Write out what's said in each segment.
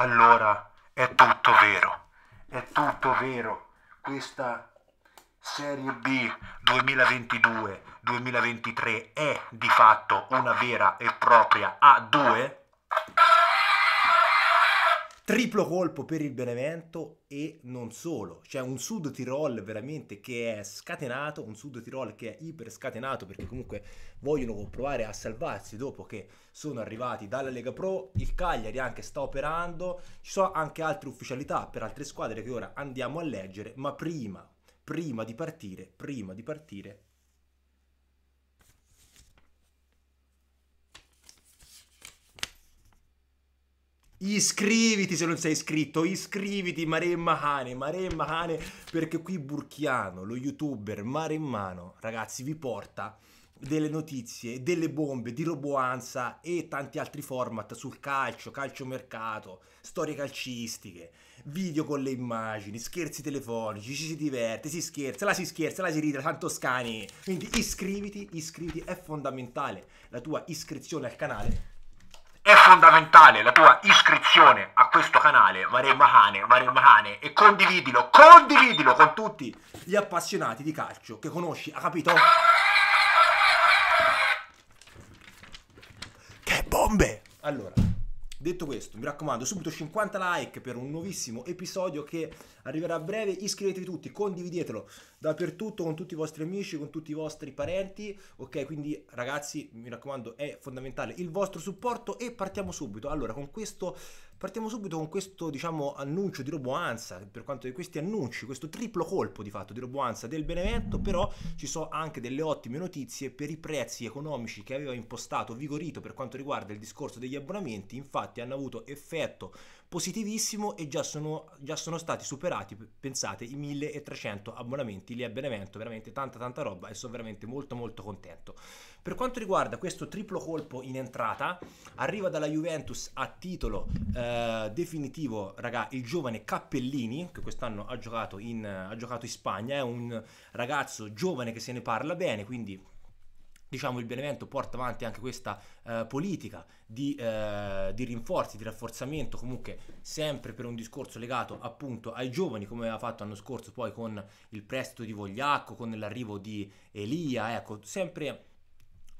allora è tutto vero, è tutto vero. Questa Serie B 2022-2023 è di fatto una vera e propria A2? triplo colpo per il Benevento e non solo, c'è cioè, un Sud Tirol veramente che è scatenato, un Sud Tirol che è iper scatenato perché comunque vogliono provare a salvarsi dopo che sono arrivati dalla Lega Pro, il Cagliari anche sta operando, ci sono anche altre ufficialità per altre squadre che ora andiamo a leggere, ma prima, prima di partire, prima di partire, Iscriviti se non sei iscritto, iscriviti Maremma Cane, Maremma Cane, perché qui Burchiano, lo youtuber Maremmano, ragazzi, vi porta delle notizie, delle bombe di roboanza e tanti altri format sul calcio, calciomercato, storie calcistiche, video con le immagini, scherzi telefonici, ci si diverte, si scherza, la si scherza, la si ride, tanto scani. Quindi iscriviti, iscriviti, è fondamentale la tua iscrizione al canale è fondamentale la tua iscrizione a questo canale Maremma Cane, Maremma Cane e condividilo, condividilo con tutti gli appassionati di calcio che conosci, ha capito? Che bombe! Allora Detto questo, mi raccomando, subito 50 like per un nuovissimo episodio che arriverà a breve. Iscrivetevi tutti, condividetelo dappertutto con tutti i vostri amici, con tutti i vostri parenti. Ok, quindi ragazzi, mi raccomando, è fondamentale il vostro supporto e partiamo subito. Allora, con questo Partiamo subito con questo, diciamo, annuncio di roboanza, per quanto di questi annunci, questo triplo colpo di fatto di roboanza del Benevento, però ci sono anche delle ottime notizie per i prezzi economici che aveva impostato Vigorito per quanto riguarda il discorso degli abbonamenti, infatti hanno avuto effetto positivissimo e già sono, già sono stati superati, pensate, i 1300 abbonamenti lì a Benevento, veramente tanta tanta roba e sono veramente molto molto contento. Per quanto riguarda questo triplo colpo in entrata, arriva dalla Juventus a titolo eh, definitivo, raga, il giovane Cappellini, che quest'anno ha giocato in, ha giocato in Spagna, è un ragazzo giovane che se ne parla bene, quindi diciamo il Benevento porta avanti anche questa eh, politica di, eh, di, rinforzi, di rafforzamento comunque sempre per un discorso legato appunto ai giovani come aveva fatto l'anno scorso poi con il prestito di Vogliacco, con l'arrivo di Elia, ecco sempre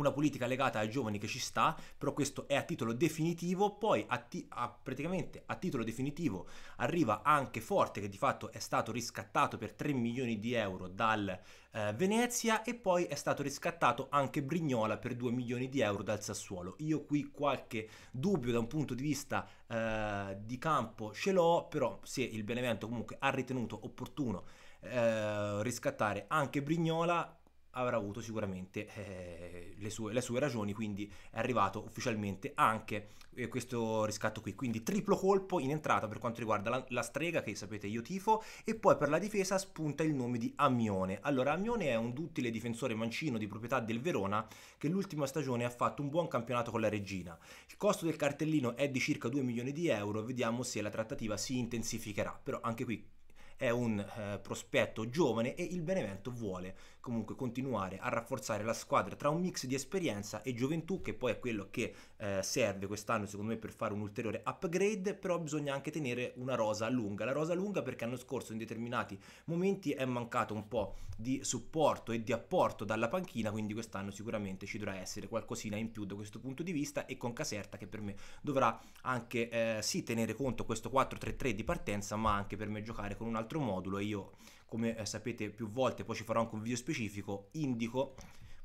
una politica legata ai giovani che ci sta, però questo è a titolo definitivo, poi a ti- a praticamente a titolo definitivo arriva anche Forte che di fatto è stato riscattato per 3 milioni di euro dal eh, Venezia e poi è stato riscattato anche Brignola per 2 milioni di euro dal Sassuolo. Io qui qualche dubbio da un punto di vista eh, di campo ce l'ho, però se il Benevento comunque ha ritenuto opportuno eh, riscattare anche Brignola avrà avuto sicuramente eh, le, sue, le, sue, ragioni, quindi è arrivato ufficialmente anche eh, questo riscatto qui, quindi triplo colpo in entrata per quanto riguarda la, la, strega che sapete io tifo e poi per la difesa spunta il nome di Ammione. Allora Ammione è un duttile difensore mancino di proprietà del Verona che l'ultima stagione ha fatto un buon campionato con la Regina. Il costo del cartellino è di circa 2 milioni di euro, vediamo se la trattativa si intensificherà, però anche qui è un eh, prospetto giovane e il Benevento vuole comunque continuare a rafforzare la squadra tra un mix di esperienza e gioventù che poi è quello che eh, serve quest'anno secondo me per fare un ulteriore upgrade, però bisogna anche tenere una rosa lunga, la rosa lunga perché l'anno scorso in determinati momenti è mancato un po' di supporto e di apporto dalla panchina, quindi quest'anno sicuramente ci dovrà essere qualcosina in più da questo punto di vista e con Caserta che per me dovrà anche eh, sì tenere conto questo 4-3-3 di partenza, ma anche per me giocare con un altro altro modulo e io come eh, sapete più volte poi ci farò anche un video specifico indico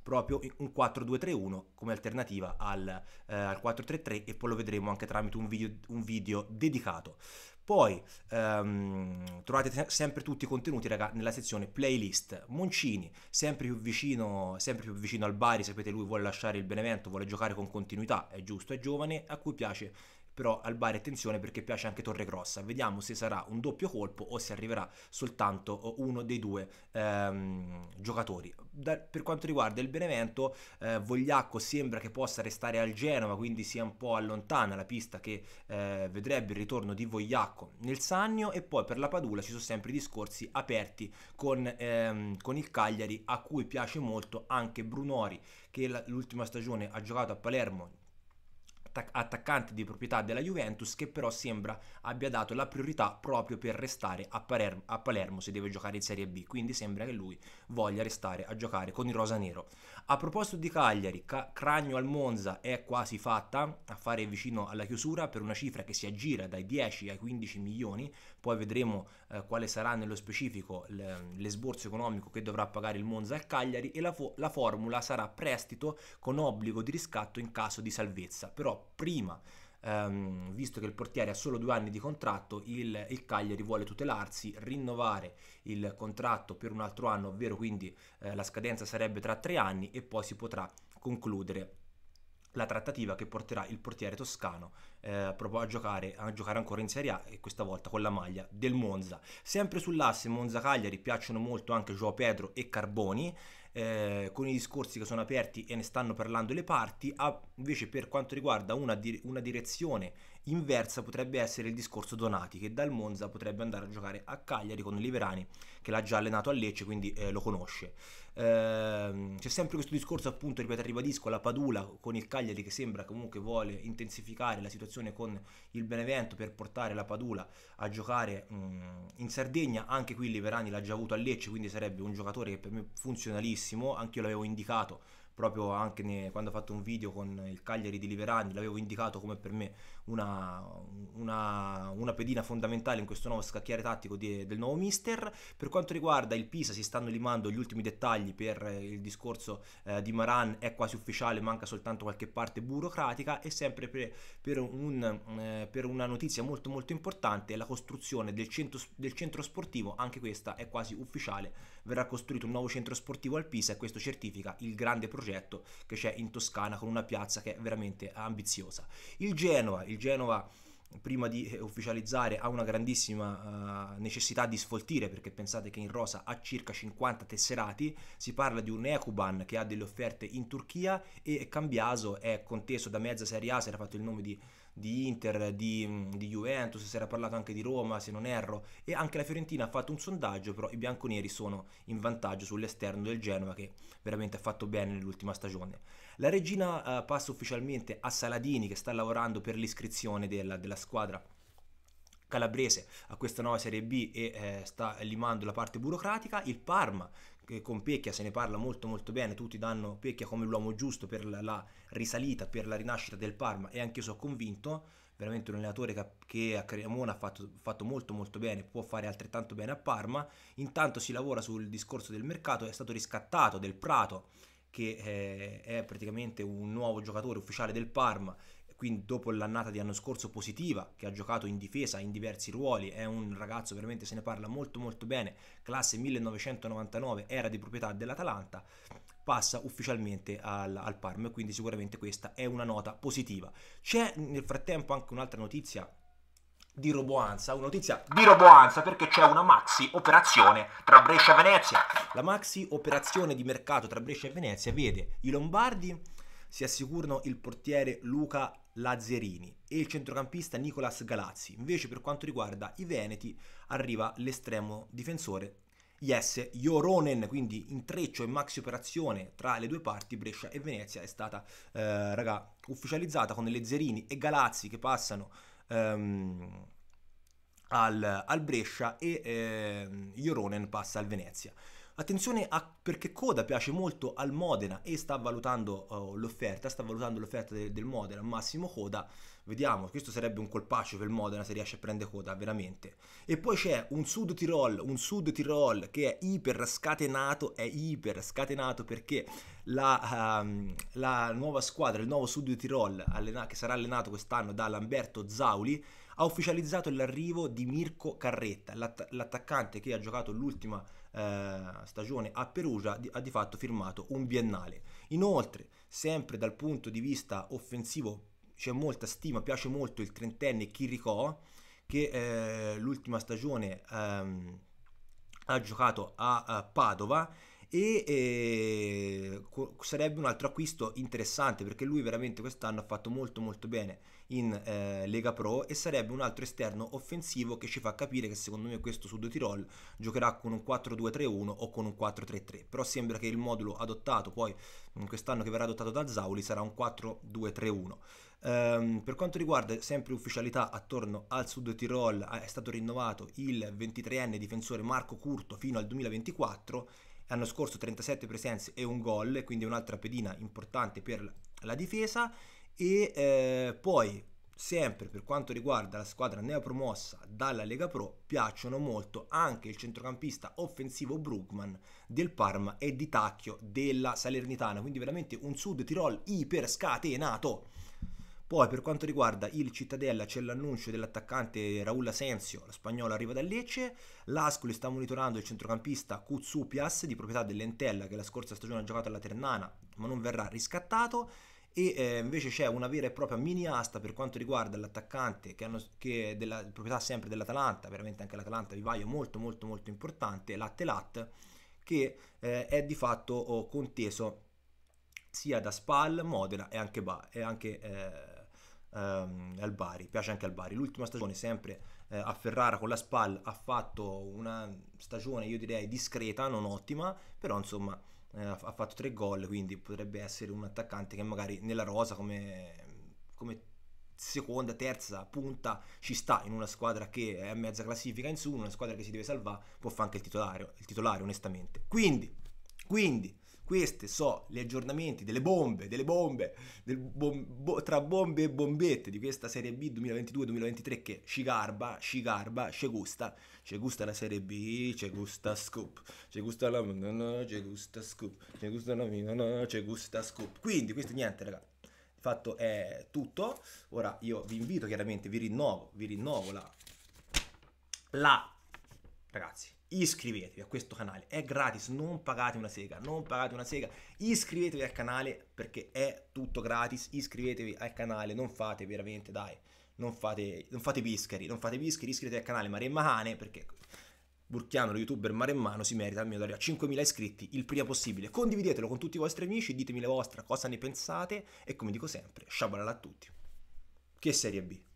proprio un 4231 come alternativa al, eh, al 433 e poi lo vedremo anche tramite un video, un video dedicato poi ehm, trovate sempre tutti i contenuti raga, nella sezione playlist Moncini sempre più, vicino, sempre più vicino al Bari sapete lui vuole lasciare il Benevento vuole giocare con continuità è giusto è giovane a cui piace però al Bari attenzione perché piace anche Torre Grossa, vediamo se sarà un doppio colpo o se arriverà soltanto eh, uno dei due ehm, giocatori. Da, per quanto riguarda il Benevento, eh, Vogliacco sembra che possa restare al Genova, quindi sia un po' allontana la pista che eh, vedrebbe il ritorno di Vogliacco nel Sannio e poi per la Padula ci sono sempre i discorsi aperti con, ehm, con il Cagliari a cui piace molto anche Brunori che l'ultima stagione ha giocato a Palermo attaccante di proprietà della Juventus che però sembra abbia dato la priorità proprio per restare a Palermo, a Palermo se deve giocare in Serie B, quindi sembra che lui voglia restare a giocare con il rosanero A proposito di Cagliari, Ca- Cragno al Monza è quasi fatta, a fare vicino alla chiusura per una cifra che si aggira dai 10 ai 15 milioni, poi vedremo eh, quale sarà nello specifico l'esborso economico che dovrà pagare il Monza al Cagliari e la, fo- la formula sarà prestito con obbligo di riscatto in caso di salvezza, però prima Um, visto che il portiere ha solo due anni di contratto, il, il, Cagliari vuole tutelarsi, rinnovare il contratto per un altro anno, ovvero quindi eh, la scadenza sarebbe tra tre anni e poi si potrà concludere la trattativa che porterà il portiere toscano eh, proprio a giocare, a giocare, ancora in Serie A e questa volta con la maglia del Monza. Sempre sull'asse Monza-Cagliari piacciono molto anche Joao Pedro e Carboni eh, con i discorsi che sono aperti e ne stanno parlando le parti, a, invece per quanto riguarda una, di, una direzione Inversa potrebbe essere il discorso Donati, che dal Monza potrebbe andare a giocare a Cagliari con Liberani, che l'ha già allenato a Lecce, quindi eh, lo conosce. Ehm, c'è sempre questo discorso, appunto, ripeto, ribadisco, la Padula con il Cagliari che sembra comunque vuole intensificare la situazione con il Benevento per portare la Padula a giocare mh, in Sardegna. Anche qui Liberani l'ha già avuto a Lecce, quindi sarebbe un giocatore che per me funzionalissimo, anche io l'avevo indicato proprio anche ne, quando ho fatto un video con il Cagliari di Liberani, l'avevo indicato come per me una, una, una pedina fondamentale in questo nuovo scacchiere tattico di, del nuovo mister. Per quanto riguarda il Pisa si stanno limando gli ultimi dettagli per eh, il discorso eh, di Maran, è quasi ufficiale, manca soltanto qualche parte burocratica e sempre per, per, un, eh, per una notizia molto molto importante la costruzione del centro, del centro sportivo, anche questa è quasi ufficiale verrà costruito un nuovo centro sportivo al Pisa e questo certifica il grande progetto che c'è in Toscana con una piazza che è veramente ambiziosa. Il Genoa, il Genoa prima di eh, ufficializzare ha una grandissima uh, necessità di sfoltire perché pensate che in rosa ha circa 50 tesserati, si parla di un Ekuban che ha delle offerte in Turchia e Cambiaso è conteso da mezza Serie A, si era fatto il nome di di Inter, di, mm, di, Juventus, si era parlato anche di Roma se non erro e anche la Fiorentina ha fatto un sondaggio, però i bianconeri sono in vantaggio sull'esterno del Genova che veramente ha fatto bene nell'ultima stagione. La regina eh, passa ufficialmente a Saladini che sta lavorando per l'iscrizione della, della squadra calabrese a questa nuova Serie B e eh, sta limando la parte burocratica. Il Parma con Pecchia se ne parla molto molto bene, tutti danno Pecchia come l'uomo giusto per la, la risalita, per la rinascita del Parma e anche io sono convinto, veramente un allenatore che, che a Cremona ha fatto, fatto, molto molto bene, può fare altrettanto bene a Parma, intanto si lavora sul discorso del mercato, è stato riscattato del Prato che è, eh, è praticamente un nuovo giocatore ufficiale del Parma quindi dopo l'annata di anno scorso positiva, che ha giocato in difesa in diversi ruoli, è un ragazzo veramente se ne parla molto molto bene, classe 1999, era di proprietà dell'Atalanta, passa ufficialmente al, al Parma quindi sicuramente questa è una nota positiva. C'è nel frattempo anche un'altra notizia di roboanza, una notizia di roboanza perché c'è una maxi operazione tra Brescia e Venezia. La maxi operazione di mercato tra Brescia e Venezia vede i Lombardi si assicurano il portiere Luca Lazzerini e il centrocampista Nicolas Galazzi. Invece per quanto riguarda i Veneti arriva l'estremo difensore Yes Joronen, quindi intreccio e maxi operazione tra le due parti, Brescia e Venezia è stata eh, raga, ufficializzata con Lazzerini e Galazzi che passano ehm, al, al, Brescia e eh, Joronen passa al Venezia. Attenzione a, perché Coda piace molto al Modena e sta valutando uh, l'offerta, sta valutando l'offerta de, del Modena, Massimo Coda Vediamo, questo sarebbe un colpaccio per il Modena se riesce a prendere coda, veramente. E poi c'è un Sud Tirol, un Sud Tirol che è iper scatenato, è iper scatenato perché la, uh, la nuova squadra, il nuovo Sud Tirol, allena- che sarà allenato quest'anno da Lamberto Zauli, ha ufficializzato l'arrivo di Mirko Carretta, l'att- l'attaccante che ha giocato l'ultima eh, stagione a Perugia, di- ha di fatto firmato un biennale. Inoltre, sempre dal punto di vista offensivo c'è molta stima, piace molto il trentenne Chirico che eh, l'ultima stagione ehm, ha giocato a, a eh, Padova e eh, co- sarebbe un altro acquisto interessante perché lui veramente quest'anno ha fatto molto molto bene in eh, Lega Pro e sarebbe un altro esterno offensivo che ci fa capire che secondo me questo Sud Tirol giocherà con un 4-2-3-1 o con un 4-3-3 però sembra che il modulo adottato poi mm, quest'anno che verrà adottato da Zauli sarà un 4-2-3-1 Um, ehm, per quanto riguarda sempre ufficialità attorno al Sud Tirol eh, è stato rinnovato il 23enne difensore Marco Curto fino al 2024 l'anno scorso 37 presenze e un gol, quindi un'altra pedina importante per la difesa e eh, poi sempre per quanto riguarda la squadra neopromossa dalla Lega Pro piacciono molto anche il centrocampista offensivo Brugman del Parma e Di Tacchio della Salernitana, quindi veramente un Sud Tirol iper scatenato. Poi per quanto riguarda il Cittadella c'è l'annuncio dell'attaccante Raul Asensio, la spagnola arriva dal Lecce, l'Ascoli sta monitorando il centrocampista Kutsupias di proprietà dell'Entella che la scorsa stagione ha giocato alla Ternana ma non verrà riscattato e eh, invece c'è una vera e propria mini asta per quanto riguarda l'attaccante che, hanno, che è della proprietà sempre dell'Atalanta, veramente anche l'Atalanta vivaio molto molto molto importante, Latte Lattelat, che eh, è di fatto oh, conteso sia da Spal, Modena e anche, ba, e anche eh, ehm, al Bari, piace anche al Bari. L'ultima stagione sempre eh, a Ferrara con la SPAL ha fatto una stagione io direi discreta, non ottima, però insomma eh, ha fatto tre gol, quindi potrebbe essere un attaccante che magari nella rosa come, come seconda, terza punta ci sta in una squadra che è a mezza classifica in su, una squadra che si deve salvare, può fare anche il titolare, il titolare onestamente. Quindi, quindi queste sono gli aggiornamenti delle bombe, delle bombe, bom, bo, tra bombe e bombette di questa Serie B 2022-2023 che ci garba, ci garba, ci gusta. Ci gusta la Serie B, ci gusta scoop, ci gusta la no, ci gusta scoop, ci gusta la no, ci gusta scoop. Quindi questo niente ragazzi. Fatto è tutto. Ora io vi invito chiaramente, vi rinnovo, vi rinnovo la... La... Ragazzi, iscrivetevi a questo canale, è gratis, non pagate una sega, non pagate una sega, iscrivetevi al canale perché è tutto gratis, iscrivetevi al canale, non fate veramente, dai, non fate, non fate pischeri, non fate pischeri, iscrivetevi al canale Maremma Cane perché Burchiano, lo youtuber maremmano, si merita almeno da 5.000 iscritti il prima possibile. Condividetelo con tutti i vostri amici, ditemi la vostra, cosa ne pensate e come dico sempre, sciabalala a tutti. Che serie B?